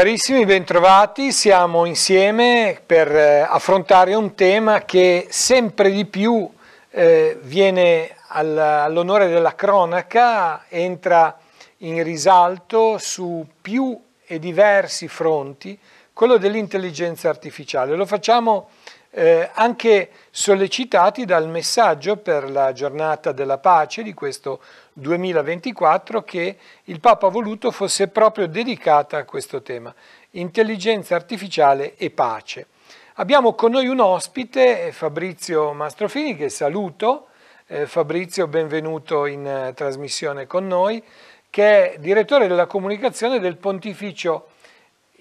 Carissimi, bentrovati, siamo insieme per eh, affrontare un tema che sempre di più eh, viene all'onore della cronaca, entra in risalto su più e diversi fronti, quello dell'intelligenza artificiale. Lo facciamo eh, anche sollecitati dal messaggio per la giornata della pace di questo 2024 che il Papa ha voluto fosse proprio dedicata a questo tema, intelligenza artificiale e pace. Abbiamo con noi un ospite, eh, Fabrizio Mastrofini, che saluto. Eh, Fabrizio, benvenuto in eh, trasmissione con noi, che è direttore della comunicazione del Pontificio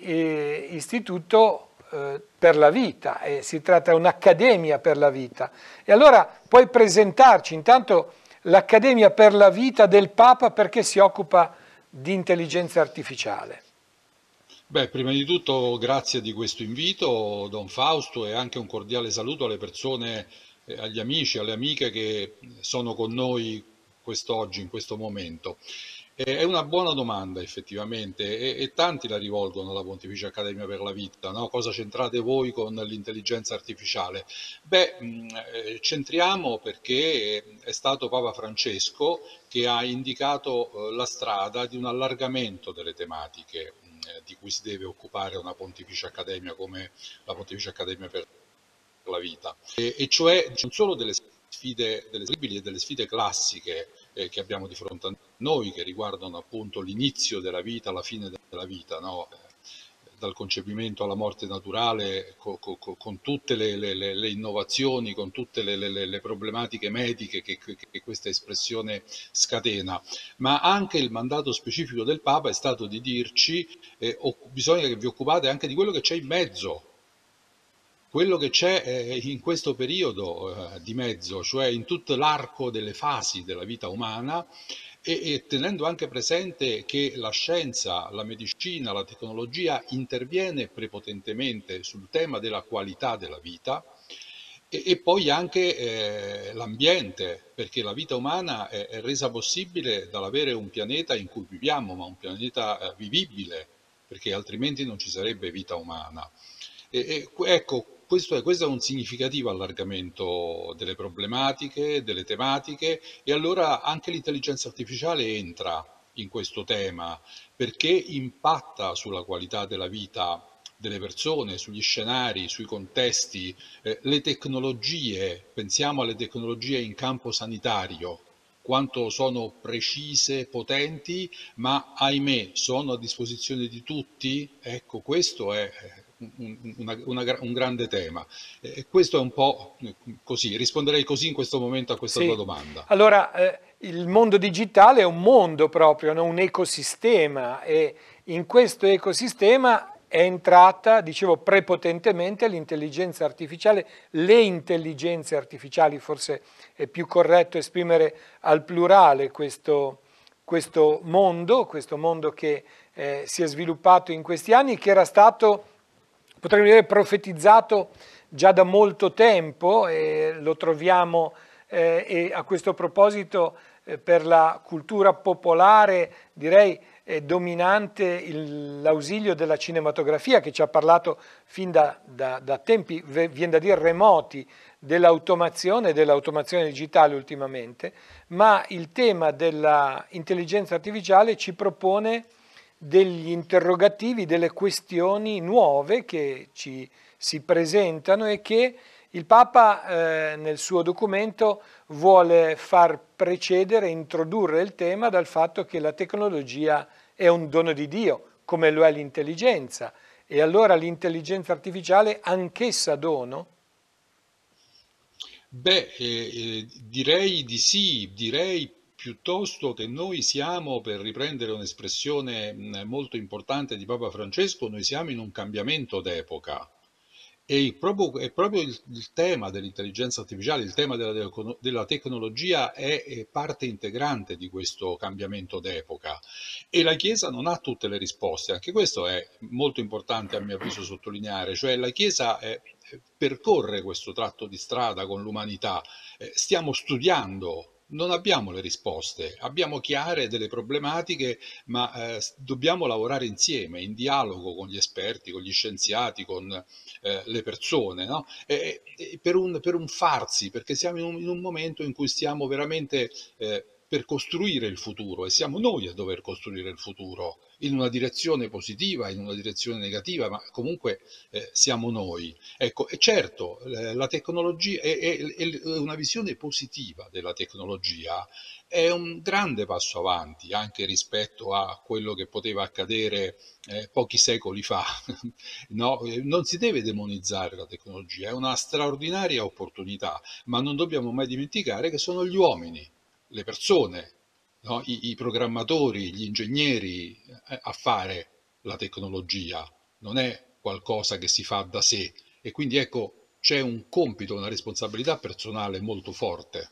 eh, Istituto eh, per la Vita. si tratta di un'accademia per la vita. E allora puoi presentarci intanto l'Accademia per la vita del Papa perché si occupa di intelligenza artificiale. Beh, prima di tutto grazie di questo invito, Don Fausto, e anche un cordiale saluto alle persone, eh, agli amici, alle amiche che sono con noi quest'oggi, in questo momento. Eh, è una buona domanda effettivamente e, e, tanti la rivolgono alla Pontificia Accademia per la Vita, no? cosa c'entrate voi con l'intelligenza artificiale? Beh, mm, eh, c'entriamo perché eh, è stato Papa Francesco che ha indicato la strada di un allargamento delle tematiche mm, di cui si deve occupare una Pontificia Accademia come la Pontificia Accademia per la Vita, e, e cioè non solo delle sfide, delle sfide e delle sfide classiche eh, che abbiamo di fronte a noi, noi che riguardano appunto l'inizio della vita, la fine della vita, no? Eh, dal concepimento alla morte naturale, co, co, co, con tutte le, le, le, innovazioni, con tutte le, le problematiche mediche che, che, che, questa espressione scatena, ma anche il mandato specifico del Papa è stato di dirci eh, o, bisogna che vi occupate anche di quello che c'è in mezzo, quello che c'è eh, in questo periodo eh, di mezzo, cioè in tutto l'arco delle fasi della vita umana, e, e tenendo anche presente che la scienza, la medicina, la tecnologia interviene prepotentemente sul tema della qualità della vita, e, poi anche eh, l'ambiente, perché la vita umana è, è resa possibile dall'avere un pianeta in cui viviamo, ma un pianeta eh, vivibile, perché altrimenti non ci sarebbe vita umana. E, e, ecco, questo è, questo è, un significativo allargamento delle problematiche, delle tematiche e allora anche l'intelligenza artificiale entra in questo tema perché impatta sulla qualità della vita delle persone, sugli scenari, sui contesti, eh, le tecnologie, pensiamo alle tecnologie in campo sanitario, quanto sono precise, potenti, ma ahimè sono a disposizione di tutti? Ecco, questo è un, una, una, un grande tema. Eh, questo è un po' così, risponderei così in questo momento a questa sì. tua domanda. Allora, eh, il mondo digitale è un mondo proprio, no? un ecosistema e in questo ecosistema è entrata, dicevo, prepotentemente l'intelligenza artificiale, le intelligenze artificiali, forse è più corretto esprimere al plurale questo, questo mondo, questo mondo che eh, si è sviluppato in questi anni, che era stato potremmo dire profetizzato già da molto tempo e lo troviamo eh, e a questo proposito eh, per la cultura popolare direi è eh, dominante il, l'ausilio della cinematografia che ci ha parlato fin da, da, da tempi, viene da dire remoti, dell'automazione e dell'automazione digitale ultimamente, ma il tema dell'intelligenza artificiale ci propone degli interrogativi, delle questioni nuove che ci si presentano e che il Papa eh, nel suo documento vuole far precedere, introdurre il tema dal fatto che la tecnologia è un dono di Dio, come lo è l'intelligenza, e allora l'intelligenza artificiale anch'essa dono? Beh, eh, eh, direi di sì, direi piuttosto che noi siamo, per riprendere un'espressione mm, molto importante di Papa Francesco, noi siamo in un cambiamento d'epoca. E proprio, è proprio il, il tema dell'intelligenza artificiale, il tema della, della tecnologia è, è, parte integrante di questo cambiamento d'epoca e la Chiesa non ha tutte le risposte, anche questo è molto importante a mio avviso sottolineare, cioè la Chiesa è, eh, percorre questo tratto di strada con l'umanità, eh, stiamo studiando non abbiamo le risposte, abbiamo chiare delle problematiche, ma eh, dobbiamo lavorare insieme, in dialogo con gli esperti, con gli scienziati, con eh, le persone, no? e, e per, un, per, un, farsi, perché siamo in un, in un momento in cui stiamo veramente eh, per costruire il futuro e siamo noi a dover costruire il futuro in una direzione positiva, in una direzione negativa, ma comunque eh, siamo noi. Ecco, e certo, eh, la tecnologia è, è, è una visione positiva della tecnologia è un grande passo avanti anche rispetto a quello che poteva accadere eh, pochi secoli fa. no, eh, non si deve demonizzare la tecnologia, è una straordinaria opportunità, ma non dobbiamo mai dimenticare che sono gli uomini, le persone no? I, i programmatori, gli ingegneri eh, a fare la tecnologia, non è qualcosa che si fa da sé e quindi ecco c'è un compito, una responsabilità personale molto forte.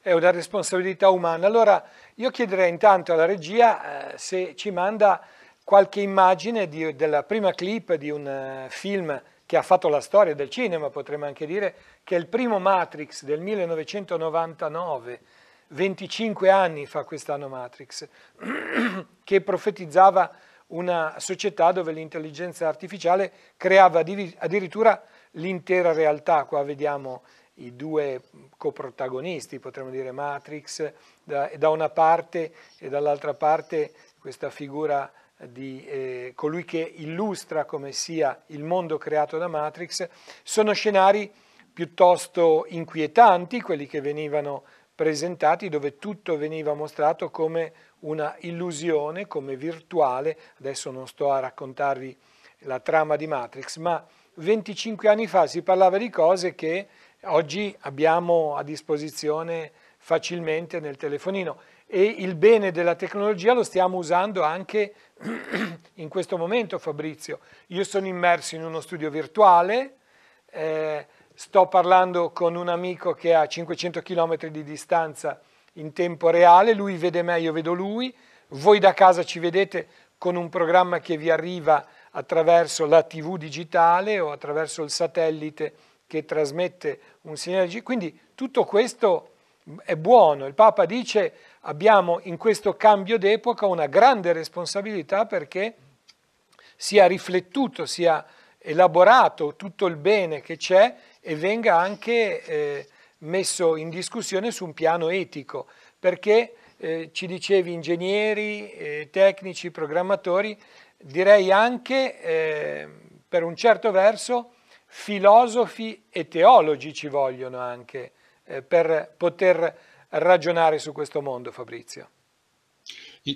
È una responsabilità umana. Allora io chiederei intanto alla regia eh, se ci manda qualche immagine di, della prima clip di un uh, film che ha fatto la storia del cinema, potremmo anche dire, che è il primo Matrix del 1999 25 anni fa quest'anno Matrix, che profetizzava una società dove l'intelligenza artificiale creava addirittura l'intera realtà. Qua vediamo i due coprotagonisti, potremmo dire Matrix, da, una parte e dall'altra parte questa figura di eh, colui che illustra come sia il mondo creato da Matrix, sono scenari piuttosto inquietanti, quelli che venivano presentati dove tutto veniva mostrato come una illusione, come virtuale. Adesso non sto a raccontarvi la trama di Matrix, ma 25 anni fa si parlava di cose che oggi abbiamo a disposizione facilmente nel telefonino e il bene della tecnologia lo stiamo usando anche in questo momento Fabrizio. Io sono immerso in uno studio virtuale, eh, sto parlando con un amico che ha 500 km di distanza in tempo reale, lui vede me, io vedo lui, voi da casa ci vedete con un programma che vi arriva attraverso la TV digitale o attraverso il satellite che trasmette un segnale. Quindi tutto questo è buono. Il Papa dice abbiamo in questo cambio d'epoca una grande responsabilità perché sia riflettuto, sia elaborato tutto il bene che c'è e venga anche eh, messo in discussione su un piano etico, perché eh, ci dicevi ingegneri, eh, tecnici, programmatori, direi anche eh, per un certo verso filosofi e teologi ci vogliono anche eh, per poter ragionare su questo mondo, Fabrizio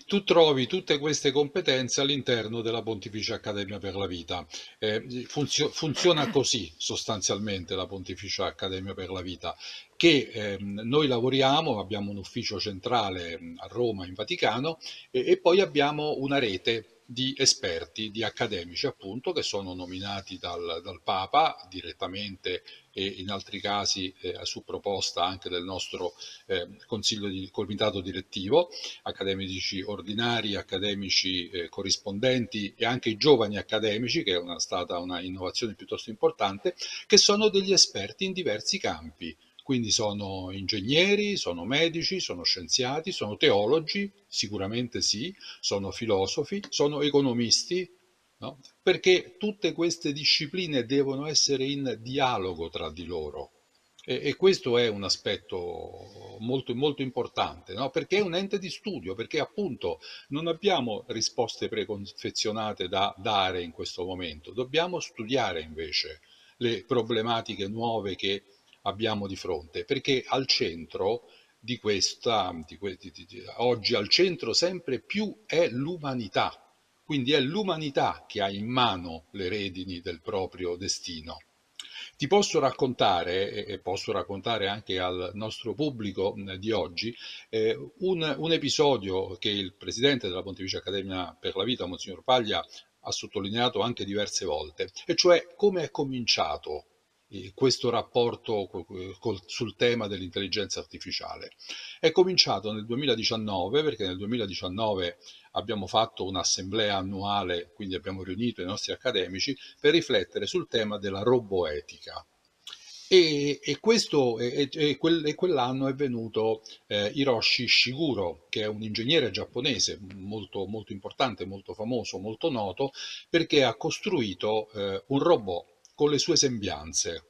tu trovi tutte queste competenze all'interno della Pontificia Accademia per la Vita. Eh, funzio funziona così sostanzialmente la Pontificia Accademia per la Vita, che eh, noi lavoriamo, abbiamo un ufficio centrale ehm, a Roma, in Vaticano, e, e poi abbiamo una rete di esperti, di accademici appunto, che sono nominati dal, dal Papa direttamente e in altri casi eh, su proposta anche del nostro eh, consiglio di comitato direttivo, accademici ordinari, accademici eh, corrispondenti e anche i giovani accademici, che è una, stata una innovazione piuttosto importante, che sono degli esperti in diversi campi, quindi sono ingegneri, sono medici, sono scienziati, sono teologi, sicuramente sì, sono filosofi, sono economisti, no? perché tutte queste discipline devono essere in dialogo tra di loro. E, e questo è un aspetto molto, molto importante, no? perché è un ente di studio, perché appunto non abbiamo risposte preconfezionate da dare in questo momento, dobbiamo studiare invece le problematiche nuove che abbiamo di fronte, perché al centro di questa, di que, di, di, oggi al centro sempre più è l'umanità, quindi è l'umanità che ha in mano le redini del proprio destino. Ti posso raccontare, e posso raccontare anche al nostro pubblico di oggi, eh, un, un, episodio che il presidente della Pontificia Accademia per la Vita, Monsignor Paglia, ha sottolineato anche diverse volte, e cioè come è cominciato eh, questo rapporto sul tema dell'intelligenza artificiale. È cominciato nel 2019 perché nel 2019 abbiamo fatto un'assemblea annuale, quindi abbiamo riunito i nostri accademici per riflettere sul tema della roboetica. E, e, questo, e, e, quel, e quell'anno è venuto eh, Hiroshi Shiguro, che è un ingegnere giapponese molto, molto importante, molto famoso, molto noto, perché ha costruito eh, un robot con le sue sembianze.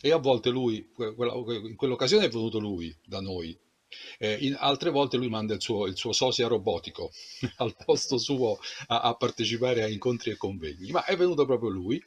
E a volte lui, in quell'occasione è venuto lui da noi, eh, altre volte lui manda il suo, il suo sosia robotico al posto suo a, a, partecipare a incontri e convegni, ma è venuto proprio lui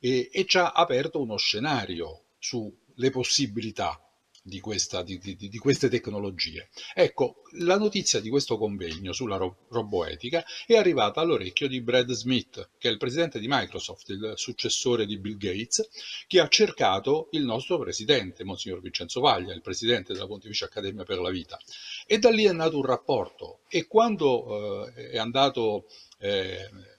e, e ci ha aperto uno scenario sulle possibilità di, questa, di, di, di, queste tecnologie. Ecco, la notizia di questo convegno sulla ro- roboetica è arrivata all'orecchio di Brad Smith, che è il presidente di Microsoft, il successore di Bill Gates, che ha cercato il nostro presidente, Monsignor Vincenzo Vaglia, il presidente della Pontificia Accademia per la Vita. E da lì è nato un rapporto e quando eh, è andato... Eh,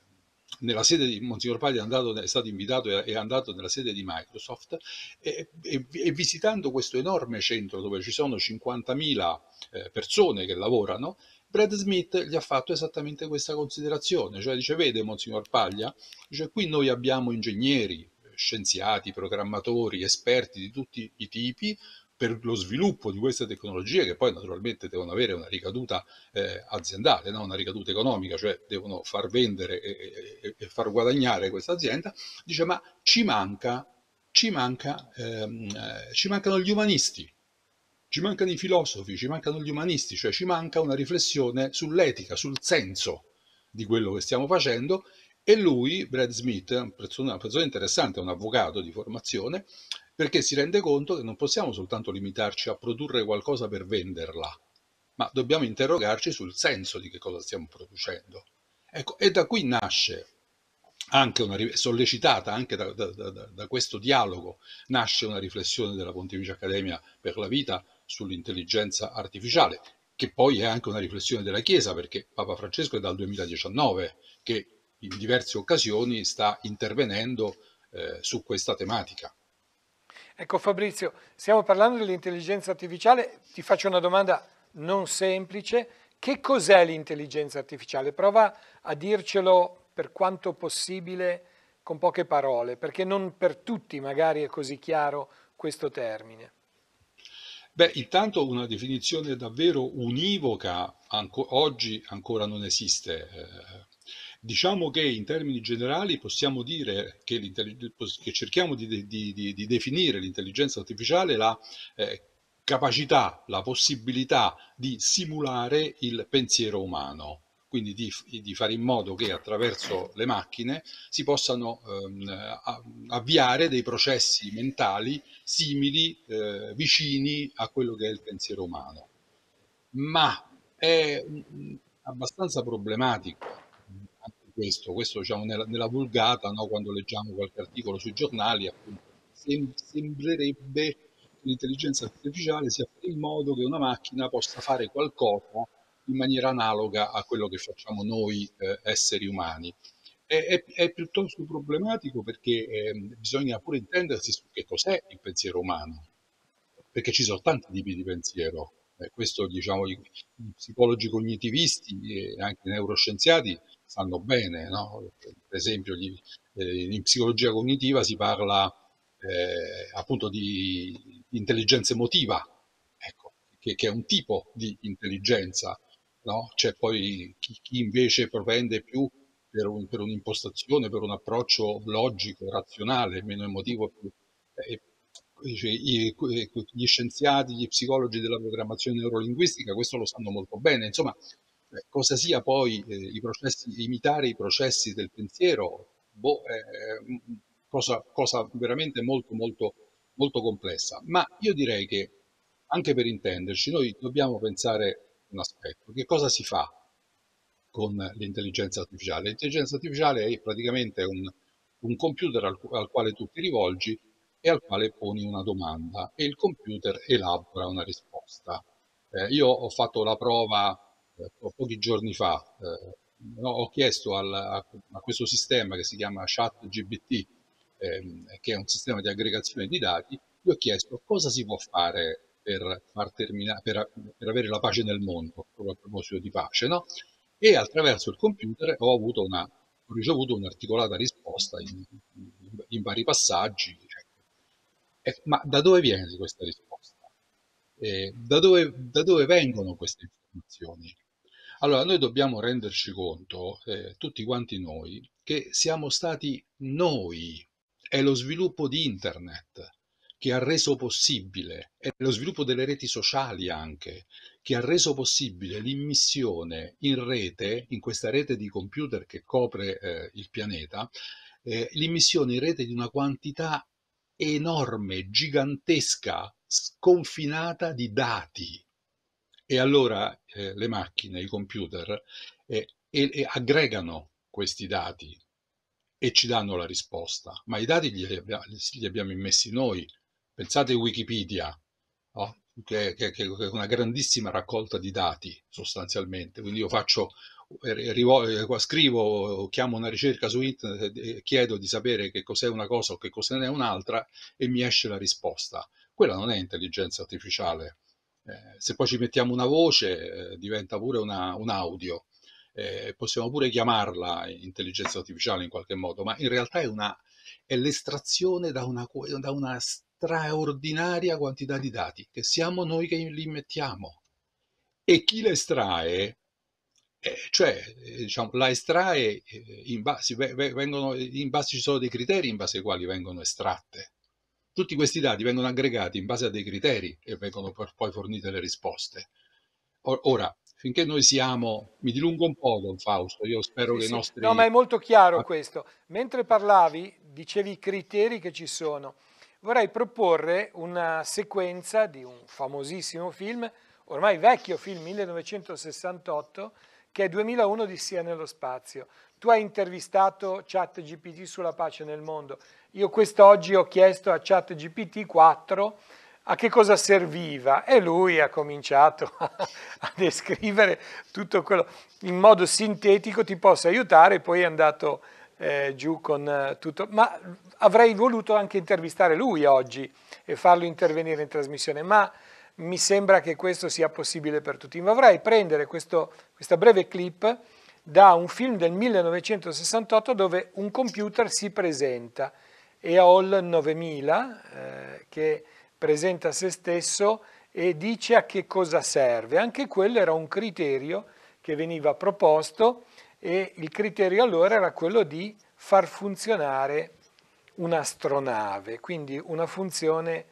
nella sede di Monsignor Paglia è, andato, è stato invitato e è andato nella sede di Microsoft e, e, e visitando questo enorme centro dove ci sono 50.000 eh, persone che lavorano, Brad Smith gli ha fatto esattamente questa considerazione, cioè dice vede Monsignor Paglia, dice qui noi abbiamo ingegneri, eh, scienziati, programmatori, esperti di tutti i tipi, per lo sviluppo di queste tecnologie che poi naturalmente devono avere una ricaduta eh, aziendale, no? una ricaduta economica, cioè devono far vendere e, e, e far guadagnare questa azienda, dice ma ci, manca, ci, manca, ehm, eh, ci mancano gli umanisti, ci mancano i filosofi, ci mancano gli umanisti, cioè ci manca una riflessione sull'etica, sul senso di quello che stiamo facendo e lui, Brad Smith, una persona, una persona interessante, un avvocato di formazione, perché si rende conto che non possiamo soltanto limitarci a produrre qualcosa per venderla, ma dobbiamo interrogarci sul senso di che cosa stiamo producendo. Ecco, e da qui nasce anche una, sollecitata anche da, da, da, da, questo dialogo, nasce una riflessione della Pontificia Accademia per la Vita sull'intelligenza artificiale, che poi è anche una riflessione della Chiesa, perché Papa Francesco è dal 2019 che in diverse occasioni sta intervenendo eh, su questa tematica. Ecco Fabrizio, stiamo parlando dell'intelligenza artificiale, ti faccio una domanda non semplice, che cos'è l'intelligenza artificiale? Prova a dircelo per quanto possibile con poche parole, perché non per tutti magari è così chiaro questo termine. Beh, intanto una definizione davvero univoca anco, oggi ancora non esiste. Eh, Diciamo che in termini generali possiamo dire che, che cerchiamo di, di, di, di, definire l'intelligenza artificiale la eh, capacità, la possibilità di simulare il pensiero umano quindi di, di, fare in modo che attraverso le macchine si possano ehm, avviare dei processi mentali simili, eh, vicini a quello che è il pensiero umano. Ma è mm, abbastanza problematico questo, questo diciamo, nella, nella vulgata, no, quando leggiamo qualche articolo sui giornali, appunto, sem sembrerebbe che l'intelligenza artificiale sia il modo che una macchina possa fare qualcosa in maniera analoga a quello che facciamo noi eh, esseri umani. È, è, è, piuttosto problematico perché eh, bisogna pure intendersi su che cos'è il pensiero umano, perché ci sono tanti tipi di pensiero. Eh, questo diciamo i, i psicologi cognitivisti e anche i neuroscienziati fanno bene. No? Per esempio, gli, eh, in psicologia cognitiva si parla eh, appunto di intelligenza emotiva, ecco, che, che, è un tipo di intelligenza. No? C'è poi chi, chi invece propende più per, un, per, un'impostazione, per un approccio logico, razionale, meno emotivo. Eh, gli scienziati, gli psicologi della programmazione neurolinguistica questo lo sanno molto bene. Insomma, eh, cosa sia poi eh, i processi, imitare i processi del pensiero, boh, eh, mm, mm, cosa, cosa veramente molto, molto, molto complessa. Ma io direi che anche per intenderci, noi dobbiamo pensare un aspetto, che cosa si fa con l'intelligenza artificiale? L'intelligenza artificiale è praticamente un, un computer al, al, quale tu ti rivolgi e al quale poni una domanda e il computer elabora una risposta. Eh, io ho fatto la prova po- pochi giorni fa no, eh, ho chiesto al, a, a, questo sistema che si chiama ChatGBT, ehm, che è un sistema di aggregazione di dati, gli ho chiesto cosa si può fare per, far termina- per, per avere la pace nel mondo, proprio a proposito di pace, no? e attraverso il computer ho, avuto una, ho ricevuto un'articolata risposta in, in, in vari passaggi. Ecco. E, eh, ma da dove viene questa risposta? E, eh, da, dove, da dove vengono queste informazioni? Allora, noi dobbiamo renderci conto, eh, tutti quanti noi, che siamo stati noi, è lo sviluppo di Internet che ha reso possibile, è lo sviluppo delle reti sociali anche, che ha reso possibile l'immissione in rete, in questa rete di computer che copre eh, il pianeta, eh, l'immissione in rete di una quantità enorme, gigantesca, sconfinata di dati e allora eh, le macchine, i computer, eh, eh, aggregano questi dati e ci danno la risposta, ma i dati li, abbia, li abbiamo immessi noi. Pensate a Wikipedia, no? che, che, che, è una grandissima raccolta di dati sostanzialmente, quindi io faccio, eh, eh, scrivo, chiamo una ricerca su internet, chiedo di sapere che cos'è una cosa o che cos'è un'altra e mi esce la risposta. Quella non è intelligenza artificiale, eh, se poi ci mettiamo una voce eh, diventa pure una, un audio, eh, possiamo pure chiamarla intelligenza artificiale in qualche modo, ma in realtà è, una, è l'estrazione da una, da una straordinaria quantità di dati che siamo noi che li mettiamo e chi le estrae eh, cioè eh, diciamo, la estrae eh, in base, vengono, in base ci sono dei criteri in base ai quali vengono estratte tutti questi dati vengono aggregati in base a dei criteri e vengono poi fornite le risposte. Ora, finché noi siamo, mi dilungo un po' Don Fausto, io spero sì, che sì. i nostri... No, ma è molto chiaro ah. questo. Mentre parlavi, dicevi i criteri che ci sono. Vorrei proporre una sequenza di un famosissimo film, ormai vecchio film 1968, che è 2001 di Sia nello spazio. Tu hai intervistato ChatGPT sulla pace nel mondo. Io quest'oggi ho chiesto a ChatGPT 4 a che cosa serviva e lui ha cominciato a, a descrivere tutto quello in modo sintetico, ti posso aiutare, poi è andato eh, giù con eh, tutto, ma avrei voluto anche intervistare lui oggi e farlo intervenire in trasmissione, ma mi sembra che questo sia possibile per tutti. Vorrei prendere questo, questa breve clip da un film del 1968 dove un computer si presenta EOL 9000 eh, che presenta se stesso e dice a che cosa serve. Anche quello era un criterio che veniva proposto e il criterio allora era quello di far funzionare un'astronave, quindi una funzione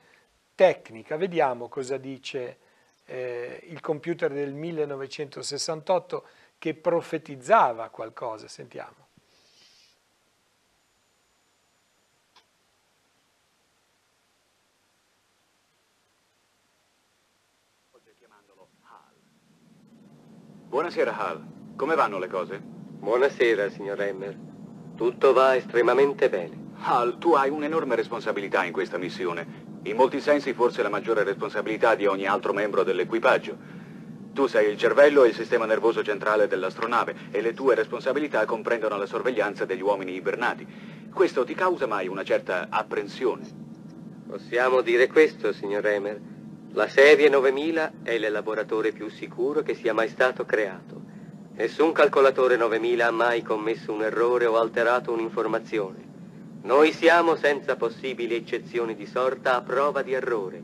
tecnica. Vediamo cosa dice eh, il computer del 1968 che profetizzava qualcosa, sentiamo. Buonasera, Hal. Come vanno le cose? Buonasera, signor Emmer. Tutto va estremamente bene. Hal, tu hai un'enorme responsabilità in questa missione. In molti sensi forse la maggiore responsabilità di ogni altro membro dell'equipaggio. Tu sei il cervello e il sistema nervoso centrale dell'astronave e le tue responsabilità comprendono la sorveglianza degli uomini ibernati. Questo ti causa mai una certa apprensione? Possiamo dire questo, signor Emer. La serie 9000 è l'elaboratore più sicuro che sia mai stato creato. Nessun calcolatore 9000 ha mai commesso un errore o alterato un'informazione. Noi siamo, senza possibili eccezioni di sorta, a prova di errore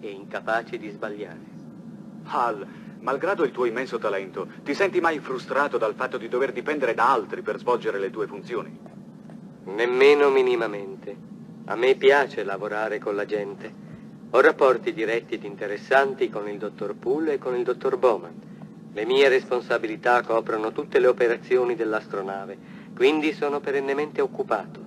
e incapaci di sbagliare. Hal, malgrado il tuo immenso talento, ti senti mai frustrato dal fatto di dover dipendere da altri per svolgere le tue funzioni? Nemmeno minimamente. A me piace lavorare con la gente. Ho rapporti diretti ed interessanti con il dottor Poole e con il dottor Bowman. Le mie responsabilità coprono tutte le operazioni dell'astronave, quindi sono perennemente occupato.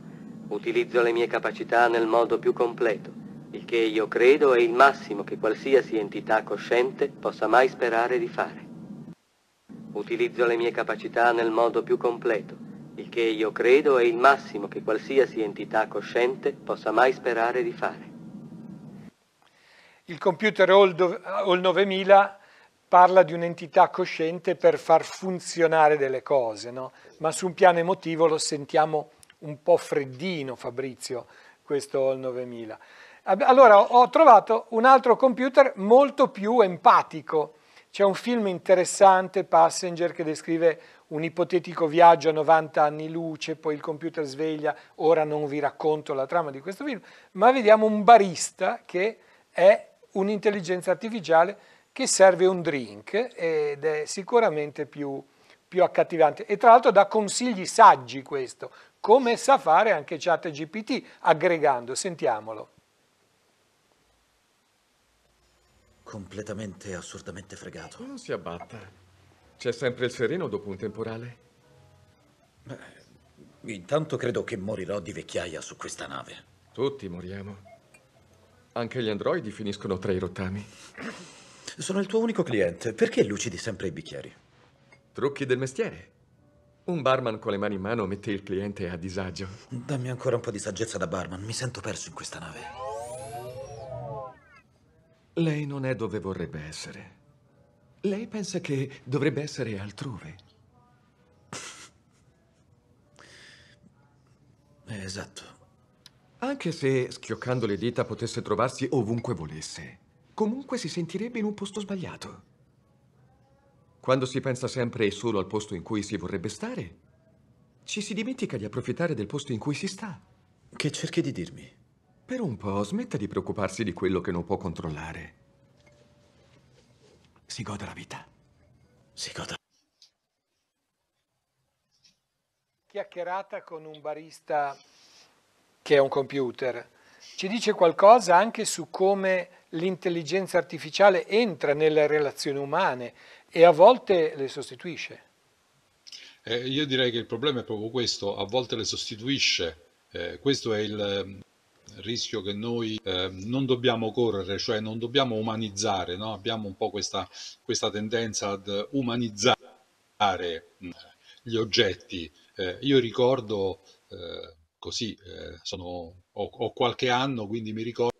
Utilizzo le mie capacità nel modo più completo, il che io credo è il massimo che qualsiasi entità cosciente possa mai sperare di fare. Utilizzo le mie capacità nel modo più completo, il che io credo è il massimo che qualsiasi entità cosciente possa mai sperare di fare. Il computer All 9000 parla di un'entità cosciente per far funzionare delle cose, no? ma su un piano emotivo lo sentiamo un po' freddino Fabrizio, questo All 9000. Allora ho trovato un altro computer molto più empatico, c'è un film interessante, Passenger, che descrive un ipotetico viaggio a 90 anni luce, poi il computer sveglia, ora non vi racconto la trama di questo film, ma vediamo un barista che è un'intelligenza artificiale che serve un drink ed è sicuramente più, più accattivante. E tra l'altro dà consigli saggi questo, come sa fare anche ChatGPT, aggregando, sentiamolo. Completamente, e assurdamente fregato. Non si abbatta. C'è sempre il sereno dopo un temporale. Beh, intanto credo che morirò di vecchiaia su questa nave. Tutti moriamo. Anche gli androidi finiscono tra i rottami. Sono il tuo unico cliente. Perché lucidi sempre i bicchieri? Trucchi del mestiere. Un barman con le mani in mano mette il cliente a disagio. Dammi ancora un po' di saggezza da barman. Mi sento perso in questa nave. Lei non è dove vorrebbe essere. Lei pensa che dovrebbe essere altrove. Eh, esatto. Anche se, schioccando le dita, potesse trovarsi ovunque volesse, comunque si sentirebbe in un posto sbagliato. Quando si pensa sempre e solo al posto in cui si vorrebbe stare, ci si dimentica di approfittare del posto in cui si sta. Che cerchi di dirmi? Per un po' smetta di preoccuparsi di quello che non può controllare. Si goda la vita. Si goda. Chiacchierata con un barista che è un computer, ci dice qualcosa anche su come l'intelligenza artificiale entra nelle relazioni umane e a volte le sostituisce. Eh, io direi che il problema è proprio questo, a volte le sostituisce. Eh, questo è il, ehm, rischio che noi eh, non dobbiamo correre, cioè non dobbiamo umanizzare, no? abbiamo un po' questa, questa, tendenza ad umanizzare mm, gli oggetti. Eh, io ricordo eh, così eh, sono, ho, ho, qualche anno, quindi mi ricordo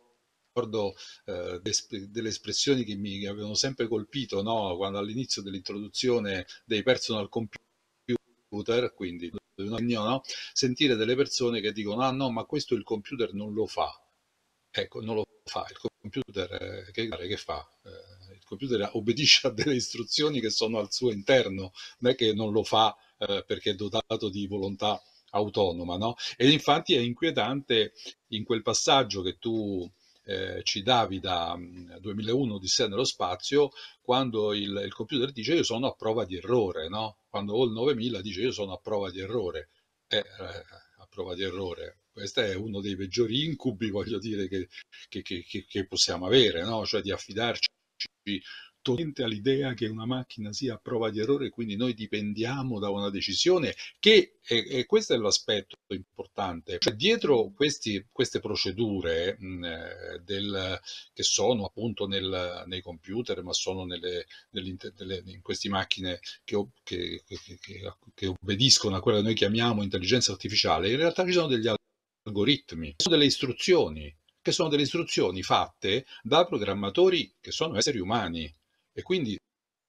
eh, delle espressioni che mi avevano sempre colpito, no? quando all'inizio dell'introduzione dei personal computer, quindi no? sentire delle persone che dicono ah no, ma questo il computer non lo fa, ecco, non lo fa, il computer eh, che, che fa? Eh, il computer obbedisce a delle istruzioni che sono al suo interno, non è che non lo fa eh, perché è dotato di volontà autonoma. No? Ed infatti è inquietante in quel passaggio che tu eh, ci davi da 2001 di sé nello spazio, quando il, il, computer dice io sono a prova di errore, no? quando il 9000 dice io sono a prova di errore. Eh, eh, a prova di errore, questo è uno dei peggiori incubi, voglio dire, che, che, che, che possiamo avere, no? cioè di affidarci totalmente all'idea che una macchina sia a prova di errore, quindi noi dipendiamo da una decisione che, e, e questo è l'aspetto importante, cioè dietro questi, queste procedure mh, eh, del, che sono appunto nel, nei computer, ma sono nelle, delle, in queste macchine che, che, che obbediscono a quella che noi chiamiamo intelligenza artificiale, in realtà ci sono degli algoritmi, sono delle istruzioni, che sono delle istruzioni fatte da programmatori che sono esseri umani e quindi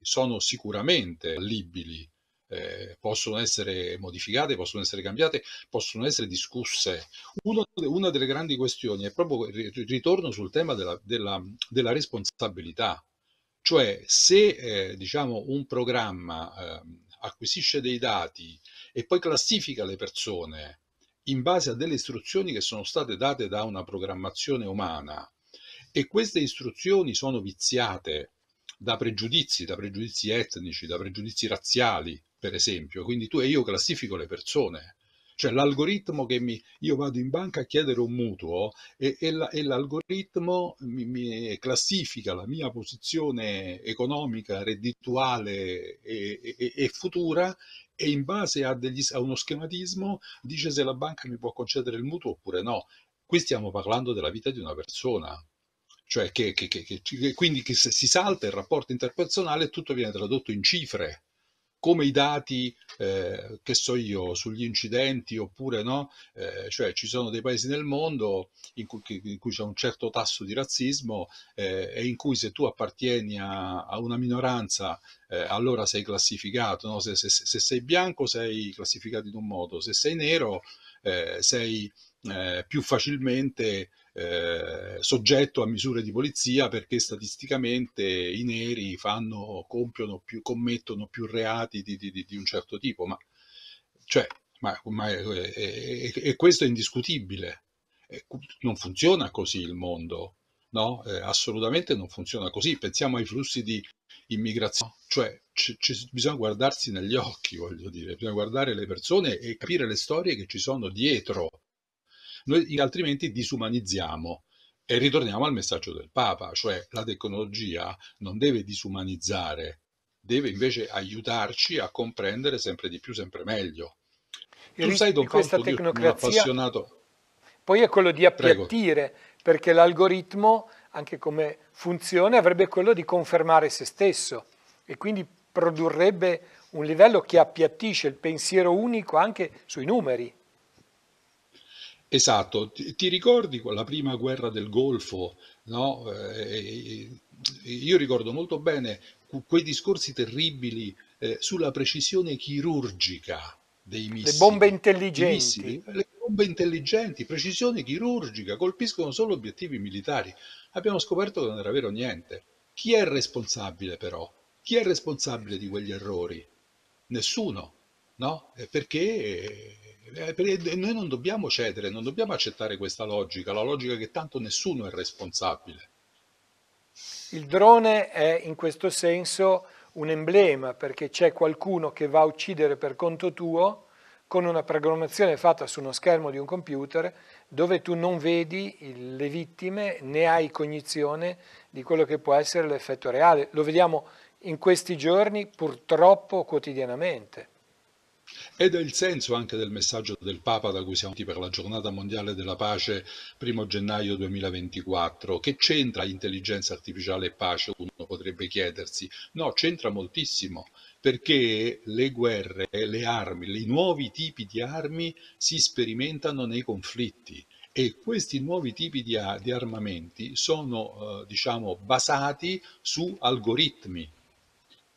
sono sicuramente libili, eh, possono essere modificate, possono essere cambiate, possono essere discusse. Uno, una delle grandi questioni è proprio il ritorno sul tema della, della, della responsabilità, cioè se eh, diciamo, un programma eh, acquisisce dei dati e poi classifica le persone in base a delle istruzioni che sono state date da una programmazione umana e queste istruzioni sono viziate da pregiudizi, da pregiudizi etnici, da pregiudizi razziali, per esempio. Quindi tu e io classifico le persone. Cioè l'algoritmo che mi... Io vado in banca a chiedere un mutuo e, e, la, e l'algoritmo mi, mi, classifica la mia posizione economica, reddituale e, e futura e in base a, degli, a uno schematismo dice se la banca mi può concedere il mutuo oppure no. Qui stiamo parlando della vita di una persona, cioè che, che, che, che quindi se si salta il rapporto interpersonale tutto viene tradotto in cifre, come i dati, eh, che so io, sugli incidenti oppure no, eh, cioè ci sono dei paesi nel mondo in cui, in cui c'è un certo tasso di razzismo eh, e in cui se tu appartieni a, a una minoranza eh, allora sei classificato, no? se, se, se, sei bianco sei classificato in un modo, se sei nero eh, sei eh, più facilmente eh, soggetto a misure di polizia perché statisticamente i neri fanno, compiono più, commettono più reati di, di, di un certo tipo, ma, cioè, ma, ma è, è, è, questo è indiscutibile. Eh, non funziona così il mondo, no? Eh, assolutamente non funziona così. Pensiamo ai flussi di immigrazione, cioè ci, ci, bisogna guardarsi negli occhi, voglio dire, bisogna guardare le persone e capire le storie che ci sono dietro noi altrimenti disumanizziamo. E ritorniamo al messaggio del Papa, cioè la tecnologia non deve disumanizzare, deve invece aiutarci a comprendere sempre di più, sempre meglio. tu sai Don questa Campo, tecnocrazia... un appassionato... Poi è quello di appiattire, Prego. perché l'algoritmo, anche come funzione, avrebbe quello di confermare se stesso e quindi produrrebbe un livello che appiattisce il pensiero unico anche sui numeri. Esatto, ti, ti ricordi la prima guerra del Golfo? No? Eh, eh io ricordo molto bene quei discorsi terribili eh, sulla precisione chirurgica dei missili. Le bombe intelligenti. Missili, le bombe intelligenti, precisione chirurgica, colpiscono solo obiettivi militari. Abbiamo scoperto che non era vero niente. Chi è responsabile però? Chi è responsabile di quegli errori? Nessuno. No? Eh, perché, eh, perché eh, noi non dobbiamo cedere, non dobbiamo accettare questa logica, la logica che tanto nessuno è responsabile. Il drone è in questo senso un emblema perché c'è qualcuno che va a uccidere per conto tuo con una programmazione fatta su uno schermo di un computer dove tu non vedi le vittime né hai cognizione di quello che può essere l'effetto reale. Lo vediamo in questi giorni purtroppo quotidianamente. Ed è il senso anche del messaggio del Papa da cui siamo uniti per la giornata mondiale della pace 1 gennaio 2024. Che c'entra intelligenza artificiale e pace, uno potrebbe chiedersi. No, c'entra moltissimo, perché le guerre, le armi, i nuovi tipi di armi si sperimentano nei conflitti e questi nuovi tipi di, di armamenti sono eh, diciamo, basati su algoritmi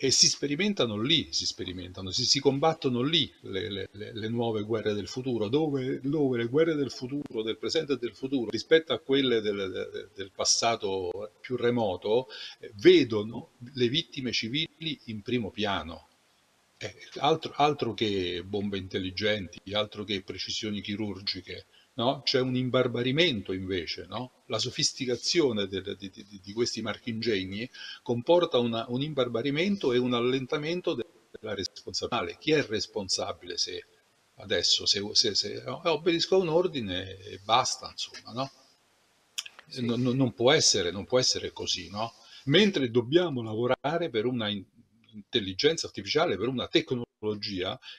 e si sperimentano lì, si sperimentano, si, si combattono lì le, le, le, nuove guerre del futuro, dove, dove, le guerre del futuro, del presente e del futuro, rispetto a quelle del, del passato più remoto, eh, vedono le vittime civili in primo piano. Eh, altro, altro, che bombe intelligenti, altro che precisioni chirurgiche, no? c'è un imbarbarimento invece, no? la sofisticazione del, di, di, di, questi marchingegni comporta una, un imbarbarimento e un allentamento della responsabilità. Chi è responsabile se adesso, se, se, se eh, obbedisco a un ordine e basta, insomma, no? sì. non, non, può essere, non può essere così, Mentre dobbiamo lavorare per una intelligenza artificiale, per una tecnologia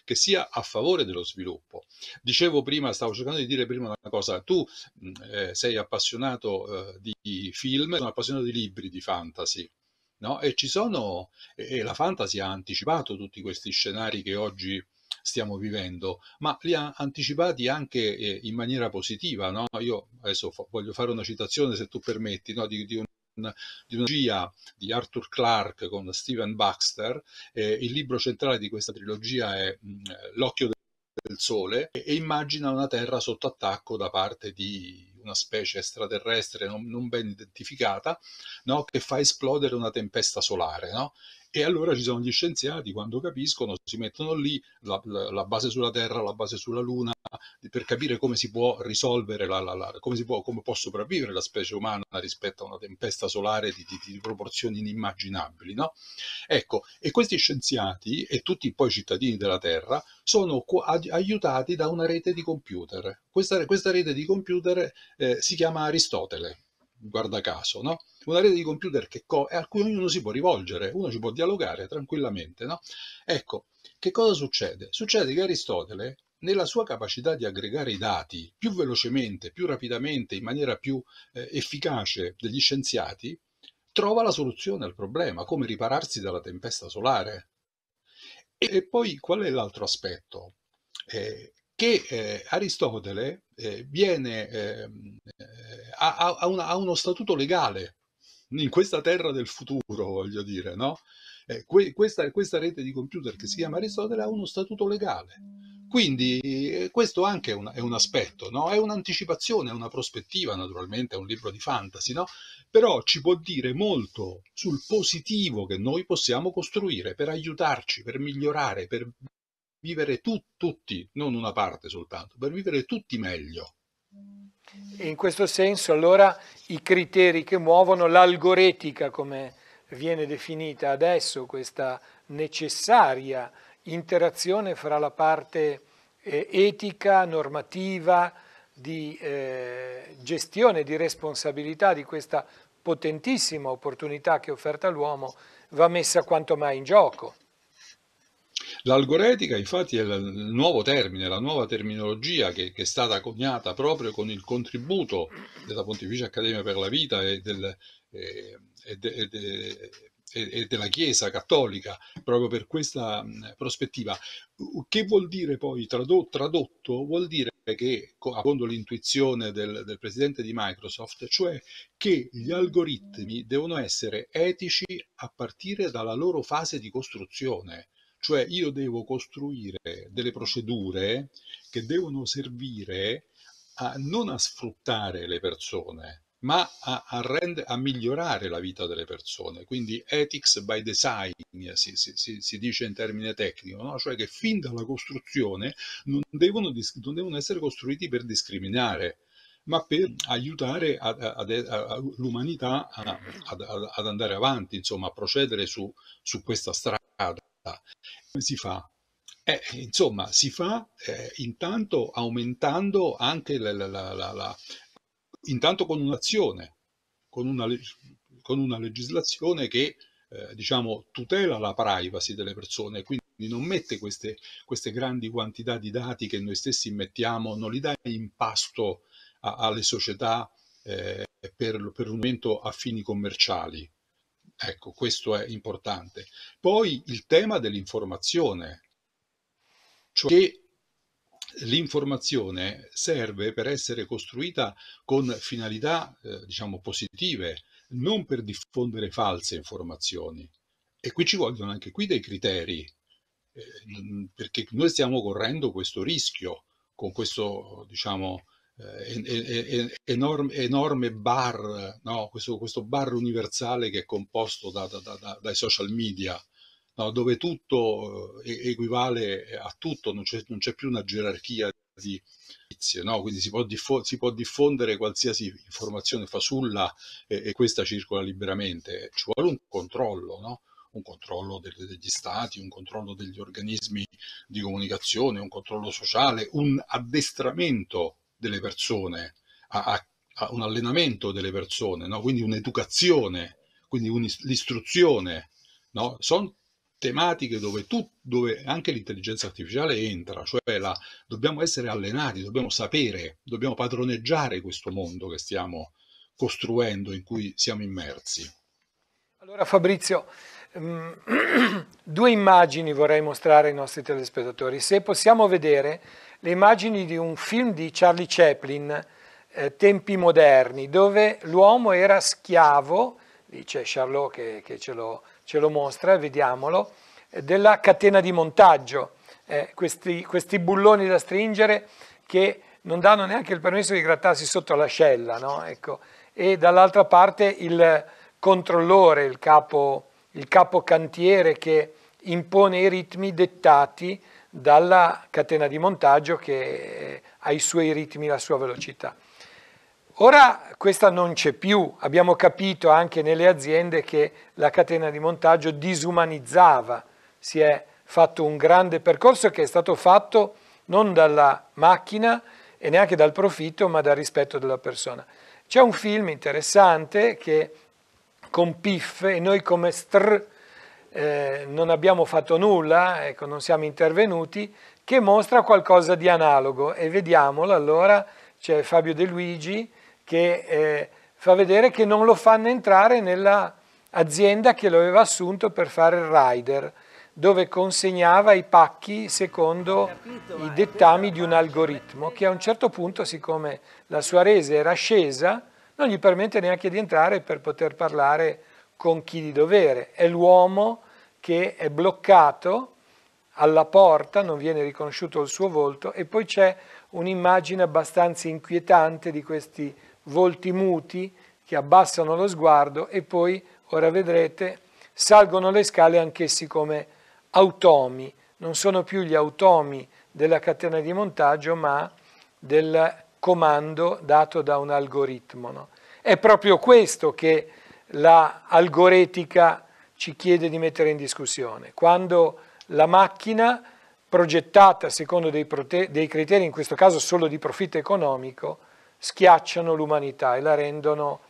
che sia a favore dello sviluppo. Dicevo prima, stavo cercando di dire prima una cosa, tu mm, eh, sei appassionato eh, di film, sono appassionato di libri di fantasy. No? E ci sono, e la fantasy ha anticipato tutti questi scenari che oggi stiamo vivendo, ma li ha anticipati anche eh, in maniera positiva. No? Io adesso voglio fare una citazione, se tu permetti, no? di, di un di una trilogia di Arthur Clarke con Stephen Baxter. Eh, il libro centrale di questa trilogia è L'occhio del del Sole e immagina una Terra sotto attacco da parte di una specie extraterrestre non, non ben identificata no? che fa esplodere una tempesta solare. No? E allora ci sono gli scienziati, quando capiscono, si mettono lì la, la, la base sulla Terra, la base sulla Luna, per capire come si può risolvere, la, la, come, si può, come può sopravvivere la specie umana rispetto a una tempesta solare di, di, di proporzioni inimmaginabili. No? Ecco, e questi scienziati e tutti poi i cittadini della Terra sono aiutati da una rete di computer. Questa, questa rete di computer eh, si chiama Aristotele guarda caso, no? Una rete di computer che co a cui ognuno si può rivolgere, uno ci può dialogare tranquillamente, no? Ecco, che cosa succede? Succede che Aristotele, nella sua capacità di aggregare i dati più velocemente, più rapidamente, in maniera più eh, efficace degli scienziati, trova la soluzione al problema, come ripararsi dalla tempesta solare. E, e poi qual è l'altro aspetto? Eh, che eh, Aristotele eh, viene, ehm, eh, ha, ha, una, ha, uno statuto legale in questa terra del futuro, voglio dire, no? Eh, que questa, questa, rete di computer che si chiama Aristotele ha uno statuto legale. Quindi eh, questo anche è un, è un aspetto, no? è un'anticipazione, è una prospettiva, naturalmente, è un libro di fantasy, no? però ci può dire molto sul positivo che noi possiamo costruire per aiutarci, per migliorare, per vivere tu, tutti, non una parte soltanto, per vivere tutti meglio. E in questo senso allora i criteri che muovono l'algoretica, come viene definita adesso, questa necessaria interazione fra la parte eh, etica, normativa, di eh, gestione, di responsabilità di questa potentissima opportunità che è offerta all'uomo va messa quanto mai in gioco. L'algoretica infatti è il nuovo termine, la nuova terminologia che, che è stata coniata proprio con il contributo della Pontificia Accademia per la Vita e, del, e, e, e e, della Chiesa cattolica proprio per questa mm, prospettiva. Che vuol dire poi tradotto? Vuol dire che, secondo l'intuizione del, del presidente di Microsoft, cioè che gli algoritmi devono essere etici a partire dalla loro fase di costruzione. Cioè io devo costruire delle procedure che devono servire a, non a sfruttare le persone, ma a, a, rend, a, migliorare la vita delle persone. Quindi ethics by design si, si, si dice in termine tecnico, no? cioè che fin dalla costruzione non devono, non devono, essere costruiti per discriminare, ma per aiutare l'umanità ad andare avanti, insomma, a procedere su, su questa strada. Come si fa? Eh, insomma, si fa eh, intanto aumentando anche la, la, la, la intanto con un'azione, con una, con una legislazione che eh, diciamo, tutela la privacy delle persone, quindi non mette queste, queste, grandi quantità di dati che noi stessi mettiamo, non li dà in pasto a, alle società eh, per, per un momento a fini commerciali. Ecco, questo è importante. Poi il tema dell'informazione, cioè che l'informazione serve per essere costruita con finalità, eh, diciamo, positive, non per diffondere false informazioni. E qui ci vogliono anche qui dei criteri, eh, perché noi stiamo correndo questo rischio con questo, diciamo, eh, enorme, enorme bar, no? questo, questo, bar universale che è composto da, da, da, dai social media, no? dove tutto eh, equivale eh, a tutto, non c'è, più una gerarchia di notizie, no? quindi si può, si può, diffondere qualsiasi informazione fasulla e, e, questa circola liberamente. Ci vuole un controllo, no? un controllo degli stati, un controllo degli organismi di comunicazione, un controllo sociale, un addestramento delle persone, a, a, a un allenamento delle persone, no? quindi un'educazione, quindi un, l'istruzione. No? Sono tematiche dove, tu, dove anche l'intelligenza artificiale entra, cioè la, dobbiamo essere allenati, dobbiamo sapere, dobbiamo padroneggiare questo mondo che stiamo costruendo, in cui siamo immersi. Allora Fabrizio, ehm, due immagini vorrei mostrare ai nostri telespettatori. Se possiamo vedere le immagini di un film di Charlie Chaplin, eh, Tempi moderni, dove l'uomo era schiavo, lì c'è Charlot che, che ce, lo, ce, lo, mostra, vediamolo, della catena di montaggio, eh, questi, questi, bulloni da stringere che non danno neanche il permesso di grattarsi sotto l'ascella, no? ecco. e dall'altra parte il controllore, il capo, il capo cantiere che impone i ritmi dettati dalla catena di montaggio che ha i suoi ritmi, la sua velocità. Ora questa non c'è più, abbiamo capito anche nelle aziende che la catena di montaggio disumanizzava, si è fatto un grande percorso che è stato fatto non dalla macchina e neanche dal profitto, ma dal rispetto della persona. C'è un film interessante che con Piff e noi come Str eh, non abbiamo fatto nulla, ecco, non siamo intervenuti, che mostra qualcosa di analogo e vediamolo allora, c'è Fabio De Luigi che eh, fa vedere che non lo fanno entrare nell'azienda che lo aveva assunto per fare il rider, dove consegnava i pacchi secondo i dettami di un algoritmo che a un certo punto, siccome la sua resa era scesa, non gli permette neanche di entrare per poter parlare con chi di dovere, è l'uomo che è bloccato alla porta, non viene riconosciuto il suo volto e poi c'è un'immagine abbastanza inquietante di questi volti muti che abbassano lo sguardo e poi, ora vedrete, salgono le scale anch'essi come automi, non sono più gli automi della catena di montaggio ma del comando dato da un algoritmo. No? È proprio questo che la algoretica ci chiede di mettere in discussione, quando la macchina progettata secondo dei, dei criteri, in questo caso solo di profitto economico, schiacciano l'umanità e la rendono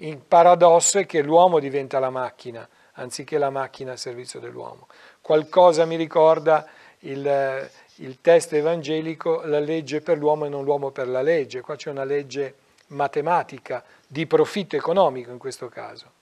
il paradosso è che l'uomo diventa la macchina, anziché la macchina al servizio dell'uomo. Qualcosa mi ricorda il, il testo evangelico, la legge per l'uomo e non l'uomo per la legge. Qua c'è una legge matematica, di profitto economico in questo caso.